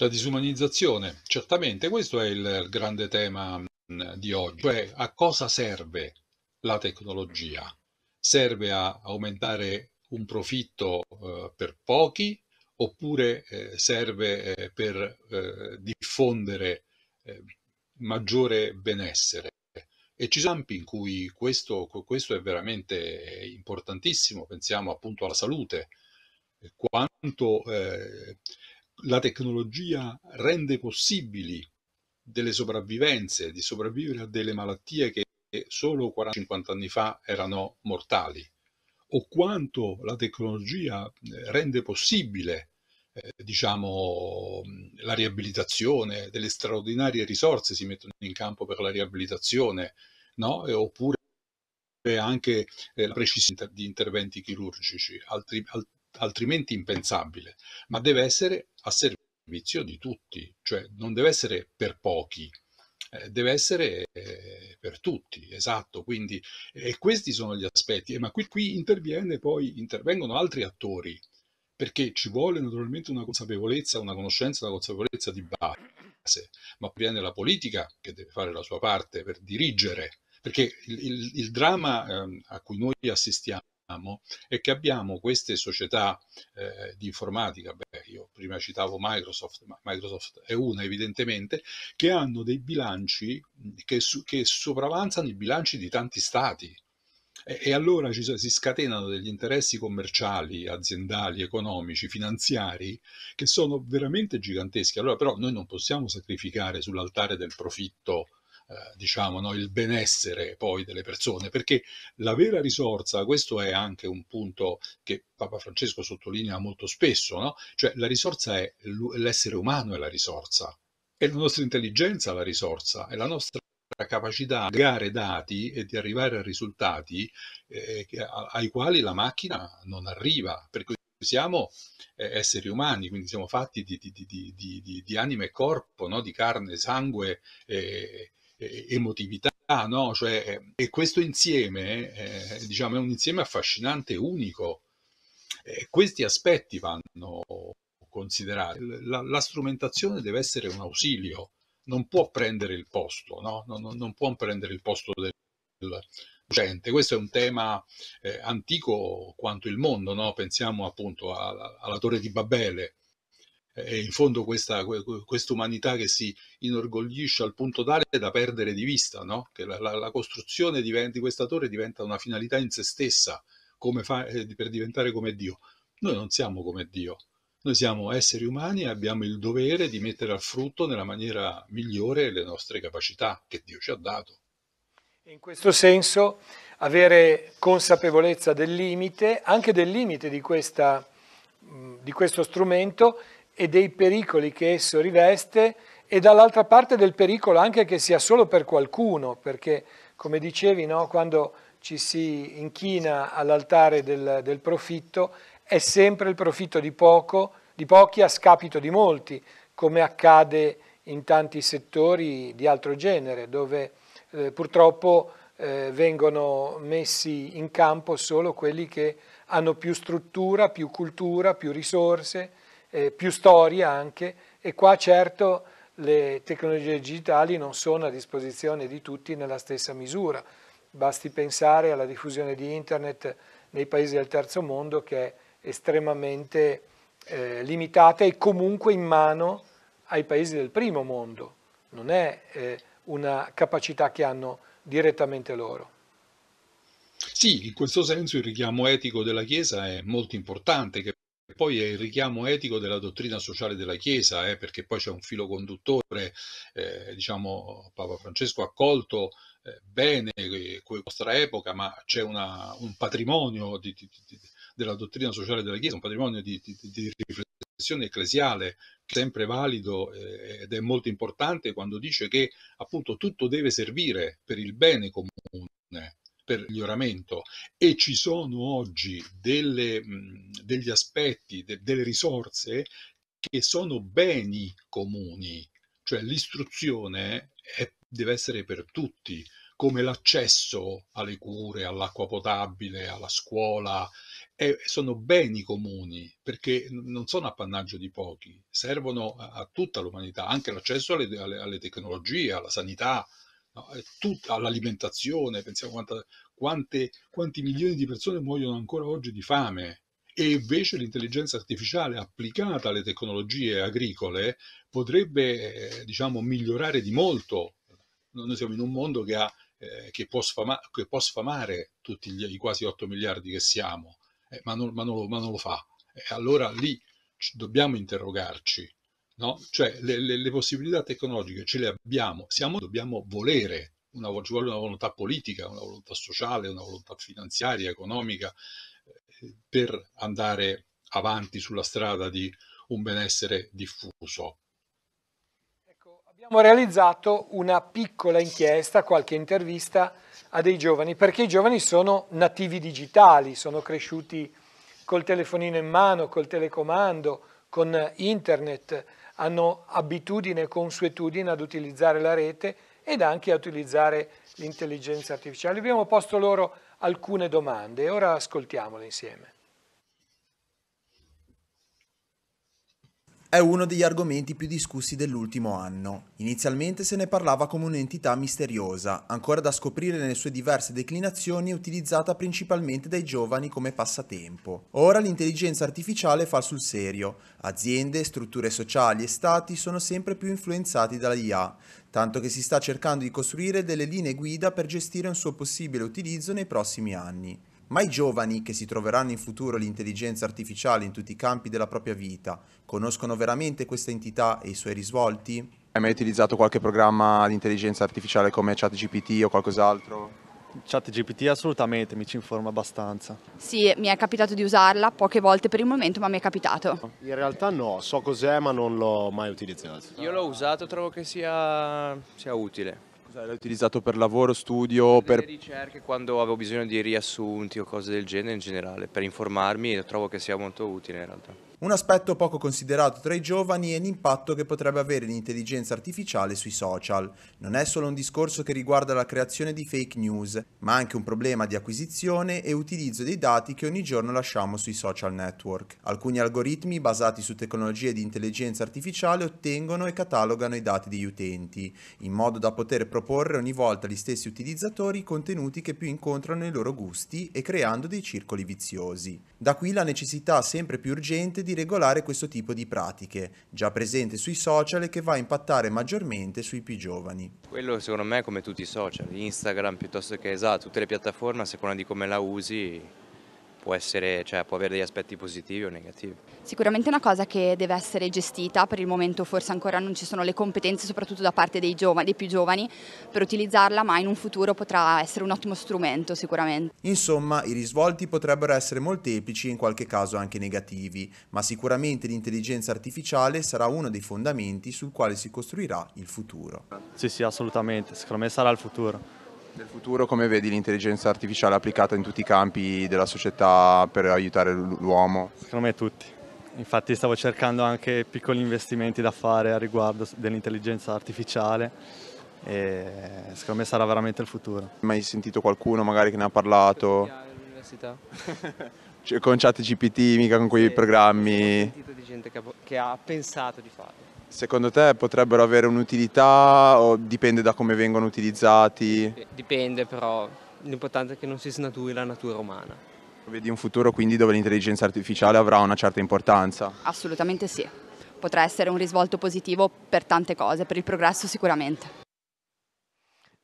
La disumanizzazione, certamente questo è il grande tema mm, di oggi, cioè a cosa serve la tecnologia? Serve a aumentare un profitto eh, per pochi oppure eh, serve eh, per eh, diffondere eh, maggiore benessere? E ci sono campi in cui questo, questo, è veramente importantissimo, pensiamo appunto alla salute, eh, quanto eh, la tecnologia rende possibili delle sopravvivenze, di sopravvivere a delle malattie che solo 40-50 anni fa erano mortali, o quanto la tecnologia eh, rende possibile eh, diciamo, la riabilitazione, delle straordinarie risorse si mettono in campo per la riabilitazione, no? e, oppure anche eh, la precisione di interventi chirurgici, altri, al, altrimenti impensabile, ma deve essere a servizio di tutti, cioè non deve essere per pochi. Eh, deve essere eh, per tutti, esatto, quindi e eh, questi sono gli aspetti, eh, ma qui, qui interviene poi, intervengono altri attori, perché ci vuole naturalmente una consapevolezza, una conoscenza, una consapevolezza di base, ma viene la politica che deve fare la sua parte per dirigere, perché il, il, il dramma eh, a cui noi assistiamo è che abbiamo queste società eh, di informatica, beh, io prima citavo Microsoft, ma Microsoft è una evidentemente, che hanno dei bilanci che, che sopravanzano i bilanci di tanti stati, e, e allora ci, si scatenano degli interessi commerciali, aziendali, economici, finanziari, che sono veramente giganteschi. Allora però noi non possiamo sacrificare sull'altare del profitto eh, diciamo, no, il benessere poi delle persone, perché la vera risorsa, questo è anche un punto che Papa Francesco sottolinea molto spesso, no? cioè la risorsa è l'essere umano è la risorsa, è la nostra intelligenza la risorsa, è la nostra capacità di aggregare dati e di arrivare a risultati eh, ai quali la macchina non arriva. perché cui siamo eh, esseri umani, quindi siamo fatti di, di, di, di anima e corpo, no? di carne, sangue, eh, emotività. No? Cioè, eh, e questo insieme eh, diciamo, è un insieme affascinante, unico. Eh, questi aspetti vanno considerati. La, la strumentazione deve essere un ausilio, non può prendere il posto, no? non, non, non, può prendere il posto del docente. Questo è un tema eh, antico quanto il mondo, no? pensiamo appunto alla, alla, torre di Babele, e eh, in fondo questa umanità che si inorgoglisce al punto tale da perdere di vista, no? che la, la, la costruzione di, di questa torre diventa una finalità in se stessa, fa, eh, per diventare come Dio. Noi non siamo come Dio, noi siamo esseri umani e abbiamo il dovere di mettere a frutto nella maniera migliore le nostre capacità che Dio ci ha dato. In questo senso avere consapevolezza del limite, anche del limite di, questa, mm, di questo strumento e dei pericoli che esso riveste e dall'altra parte del pericolo anche che sia solo per qualcuno, perché come dicevi no, quando ci si inchina all'altare del, del profitto è sempre il profitto di, poco, di pochi a scapito di molti, come accade in tanti settori di altro genere, dove eh, purtroppo eh, vengono messi in campo solo quelli che hanno più struttura, più cultura, più risorse, eh, più storia anche e qua certo le tecnologie digitali non sono a disposizione di tutti nella stessa misura. Basti pensare alla diffusione di internet nei paesi del terzo mondo che è estremamente eh, limitata e comunque in mano ai paesi del primo mondo, non è eh, una capacità che hanno direttamente loro. Sì, in questo senso il richiamo etico della Chiesa è molto importante, che poi è il richiamo etico della dottrina sociale della Chiesa, eh, perché poi c'è un filo conduttore, eh, diciamo, Papa Francesco ha colto eh, bene eh, questa epoca, ma c'è un patrimonio di, di, di della dottrina sociale della Chiesa, un patrimonio di, di, di riflessione ecclesiale sempre valido eh, ed è molto importante quando dice che appunto tutto deve servire per il bene comune, per miglioramento e ci sono oggi delle, degli aspetti, de, delle risorse che sono beni comuni, cioè l'istruzione è, deve essere per tutti, come l'accesso alle cure, all'acqua potabile, alla scuola sono beni comuni perché non sono appannaggio di pochi, servono a, tutta l'umanità, anche l'accesso alle, alle, alle tecnologie, alla sanità, no? tut, all'alimentazione. Pensiamo quanta, quante, quanti milioni di persone muoiono ancora oggi di fame e invece l'intelligenza artificiale applicata alle tecnologie agricole potrebbe eh, diciamo, migliorare di molto. Noi siamo in un mondo che, ha, eh, che, può, sfama, che può, sfamare tutti gli, i quasi 8 miliardi che siamo eh, ma, non, ma, non lo, ma, non, lo, fa. Eh, allora lì dobbiamo interrogarci, no? cioè le, le, le, possibilità tecnologiche ce le abbiamo, siamo, dobbiamo volere, una, ci vuole una volontà politica, una volontà sociale, una volontà finanziaria, economica, eh, per andare avanti sulla strada di un benessere diffuso. Ecco, abbiamo realizzato una piccola inchiesta, qualche intervista a dei giovani, perché i giovani sono nativi digitali, sono cresciuti col telefonino in mano, col telecomando, con internet, hanno abitudine e consuetudine ad utilizzare la rete ed anche a utilizzare l'intelligenza artificiale. Abbiamo posto loro alcune domande ora ascoltiamole insieme. È uno degli argomenti più discussi dell'ultimo anno. Inizialmente se ne parlava come un'entità misteriosa, ancora da scoprire nelle sue diverse declinazioni e utilizzata principalmente dai giovani come passatempo. Ora l'intelligenza artificiale fa sul serio. Aziende, strutture sociali e stati sono sempre più influenzati dall'IA, tanto che si sta cercando di costruire delle linee guida per gestire un suo possibile utilizzo nei prossimi anni. Ma i giovani che si troveranno in futuro l'intelligenza artificiale in tutti i campi della propria vita conoscono veramente questa entità e i suoi risvolti? Hai mai utilizzato qualche programma di intelligenza artificiale come ChatGPT o qualcos'altro? ChatGPT assolutamente, mi ci informa abbastanza. Sì, mi è capitato di usarla poche volte per il momento, ma mi è capitato. In realtà no, so cos'è ma non l'ho mai utilizzato. Io l'ho usato, trovo che sia, sia utile. Cosa l'hai utilizzato per lavoro, studio? Per le ricerche quando avevo bisogno di riassunti o cose del genere in generale, per informarmi trovo che sia molto utile in realtà. Un aspetto poco considerato tra i giovani è l'impatto che potrebbe avere l'intelligenza artificiale sui social. Non è solo un discorso che riguarda la creazione di fake news, ma anche un problema di acquisizione e utilizzo dei dati che ogni giorno lasciamo sui social network. Alcuni algoritmi basati su tecnologie di intelligenza artificiale ottengono e catalogano i dati degli utenti, in modo da poter proporre ogni volta agli stessi utilizzatori contenuti che più incontrano i loro gusti e creando dei circoli viziosi. Da qui la necessità sempre più urgente di di regolare questo tipo di pratiche, già presente sui social e che va a impattare maggiormente sui più giovani. Quello secondo me è come tutti i social, Instagram piuttosto che esatto, tutte le piattaforme, a seconda di come la usi, può, essere, cioè, può avere degli aspetti positivi o negativi. Sicuramente è una cosa che deve essere gestita, per il momento forse ancora non ci sono le competenze, soprattutto da parte dei, giovani, dei più giovani, per utilizzarla, ma in un futuro potrà essere un ottimo strumento sicuramente. Insomma, i risvolti potrebbero essere molteplici e in qualche caso anche negativi, ma sicuramente l'intelligenza artificiale sarà uno dei fondamenti sul quale si costruirà il futuro. Sì, sì, assolutamente, secondo me sarà il futuro. Nel futuro come vedi l'intelligenza artificiale applicata in tutti i campi della società per aiutare l'uomo? Secondo me tutti. Infatti stavo cercando anche piccoli investimenti da fare a riguardo dell'intelligenza artificiale e secondo me sarà veramente il futuro. Mai sentito qualcuno magari che ne ha parlato? All'università. Cioè, con ChatGPT, mica con quei sì, programmi. Ho sentito di gente che ha pensato di farlo. Secondo te potrebbero avere un'utilità o dipende da come vengono utilizzati? Dipende però, l'importante è che non si snaturi la natura umana. Vedi un futuro quindi dove l'intelligenza artificiale avrà una certa importanza? Assolutamente sì, potrà essere un risvolto positivo per tante cose, per il progresso sicuramente.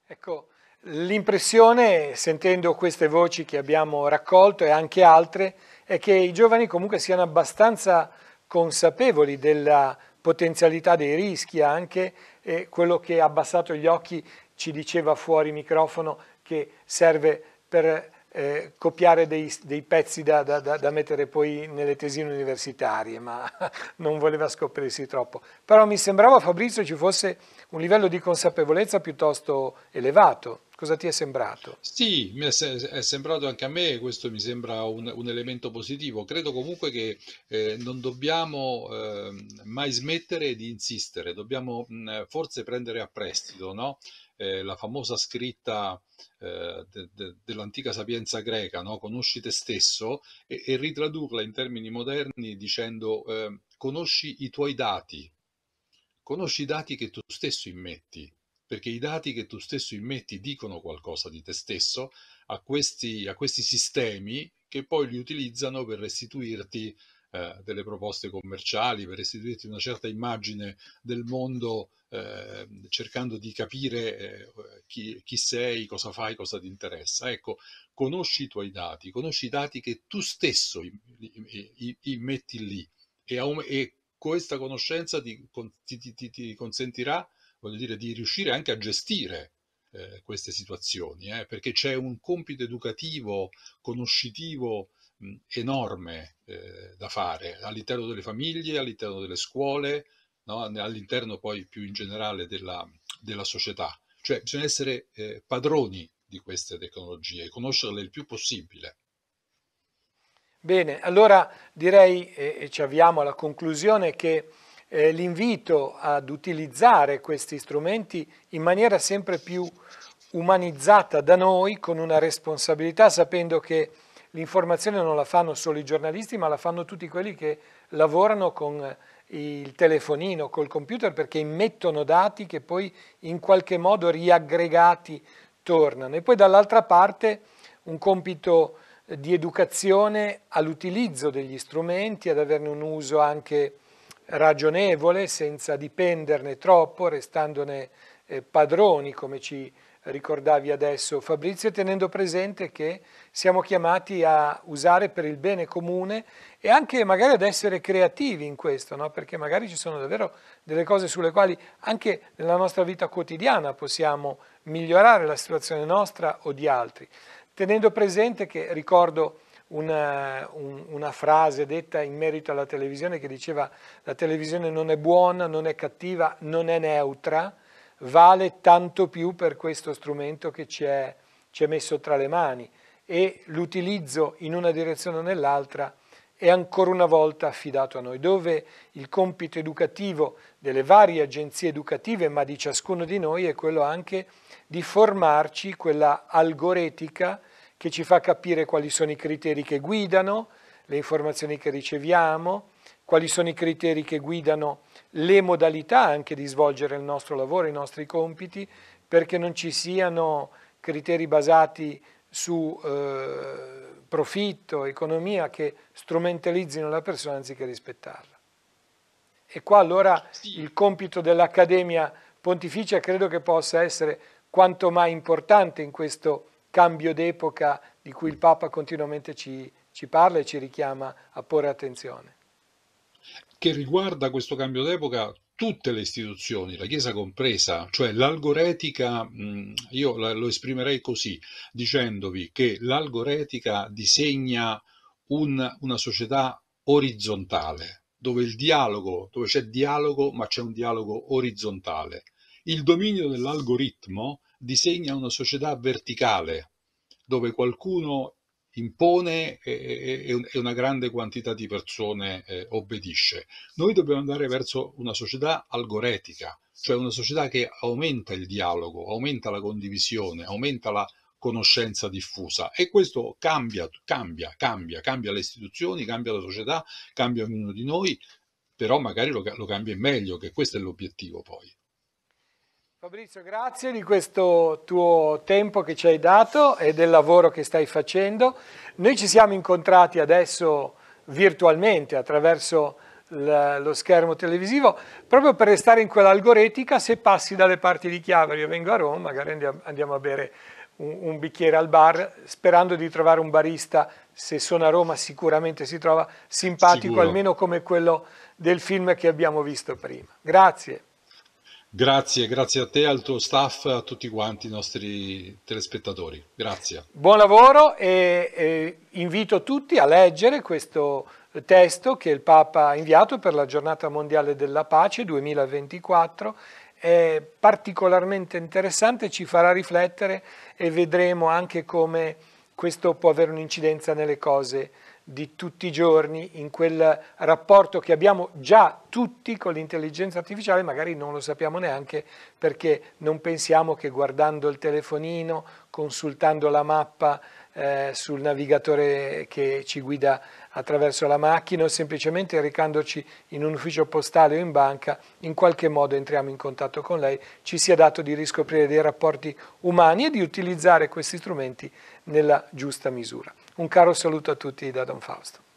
Ecco, l'impressione, sentendo queste voci che abbiamo raccolto e anche altre, è che i giovani comunque siano abbastanza consapevoli della potenzialità dei rischi anche, e quello che ha abbassato gli occhi ci diceva fuori microfono che serve per eh, copiare dei, dei pezzi da, da, da, mettere poi nelle tesine universitarie, ma non voleva scoprirsi troppo. Però mi sembrava Fabrizio ci fosse un livello di consapevolezza piuttosto elevato. Cosa ti è sembrato? Sì, mi è, sembrato anche a me, questo mi sembra un, un elemento positivo. Credo comunque che eh, non dobbiamo eh, mai smettere di insistere, dobbiamo mh, forse prendere a prestito no? eh, la famosa scritta eh, de, de, dell'antica sapienza greca, no? conosci te stesso, e, e, ritradurla in termini moderni dicendo ehm, conosci i tuoi dati, conosci i dati che tu stesso immetti perché i dati che tu stesso immetti dicono qualcosa di te stesso a questi, a questi sistemi che poi li utilizzano per restituirti eh, delle proposte commerciali, per restituirti una certa immagine del mondo eh, cercando di capire eh, chi, chi, sei, cosa fai, cosa ti interessa. Ecco, conosci i tuoi dati, conosci i dati che tu stesso immetti lì e, e questa conoscenza ti, ti, ti, ti consentirà voglio dire, di riuscire anche a gestire eh, queste situazioni, eh, perché c'è un compito educativo, conoscitivo mh, enorme eh, da fare all'interno delle famiglie, all'interno delle scuole, no? all'interno poi più in generale della, della società. Cioè bisogna essere eh, padroni di queste tecnologie, conoscerle il più possibile. Bene, allora direi, e ci avviamo alla conclusione, che eh, l'invito ad utilizzare questi strumenti in maniera sempre più umanizzata da noi, con una responsabilità, sapendo che l'informazione non la fanno solo i giornalisti, ma la fanno tutti quelli che lavorano con eh, il telefonino, col computer, perché immettono dati che poi in qualche modo riaggregati tornano. E poi dall'altra parte un compito eh, di educazione all'utilizzo degli strumenti, ad averne un uso anche ragionevole, senza dipenderne troppo, restandone eh, padroni, come ci ricordavi adesso Fabrizio, tenendo presente che siamo chiamati a usare per il bene comune e anche magari ad essere creativi in questo, no? perché magari ci sono davvero delle cose sulle quali anche nella nostra vita quotidiana possiamo migliorare la situazione nostra o di altri. Tenendo presente che, ricordo, una, un, una, frase detta in merito alla televisione che diceva la televisione non è buona, non è cattiva, non è neutra, vale tanto più per questo strumento che ci è, ci è messo tra le mani e l'utilizzo in una direzione o nell'altra è ancora una volta affidato a noi, dove il compito educativo delle varie agenzie educative, ma di ciascuno di noi, è quello anche di formarci quella algoretica che ci fa capire quali sono i criteri che guidano le informazioni che riceviamo, quali sono i criteri che guidano le modalità anche di svolgere il nostro lavoro, i nostri compiti, perché non ci siano criteri basati su eh, profitto, economia, che strumentalizzino la persona anziché rispettarla. E qua allora il compito dell'Accademia Pontificia credo che possa essere quanto mai importante in questo cambio d'epoca di cui il Papa continuamente ci, ci parla e ci richiama a porre attenzione. Che riguarda questo cambio d'epoca tutte le istituzioni, la Chiesa compresa, cioè l'algoretica, mm, io lo esprimerei così, dicendovi che l'algoretica disegna un, una società orizzontale, dove il dialogo, dove c'è dialogo, ma c'è un dialogo orizzontale. Il dominio dell'algoritmo disegna una società verticale dove qualcuno impone e, una grande quantità di persone eh, obbedisce. Noi dobbiamo andare verso una società algoretica, cioè una società che aumenta il dialogo, aumenta la condivisione, aumenta la conoscenza diffusa e questo cambia, cambia, cambia, cambia le istituzioni, cambia la società, cambia ognuno di noi, però magari lo, lo cambia in meglio, che questo è l'obiettivo poi. Fabrizio, grazie di questo tuo tempo che ci hai dato e del lavoro che stai facendo. Noi ci siamo incontrati adesso virtualmente attraverso lo schermo televisivo, proprio per restare in quell'algoretica, se passi dalle parti di Chiavari, io vengo a Roma, magari andiamo a bere un, un, bicchiere al bar, sperando di trovare un barista, se sono a Roma sicuramente si trova simpatico, Sicuro. almeno come quello del film che abbiamo visto prima. Grazie. Grazie, grazie a te, al tuo staff, a tutti quanti i nostri telespettatori. Grazie. Buon lavoro e, e invito tutti a leggere questo testo che il Papa ha inviato per la giornata mondiale della pace 2024 è particolarmente interessante, ci farà riflettere e vedremo anche come questo può avere un'incidenza nelle cose di tutti i giorni, in quel rapporto che abbiamo già tutti con l'intelligenza artificiale, magari non lo sappiamo neanche perché non pensiamo che guardando il telefonino, consultando la mappa eh, sul navigatore che ci guida attraverso la macchina o semplicemente recandoci in un ufficio postale o in banca, in qualche modo entriamo in contatto con lei, ci sia dato di riscoprire dei rapporti umani e di utilizzare questi strumenti nella giusta misura. Un caro saluto a tutti da Don Fausto.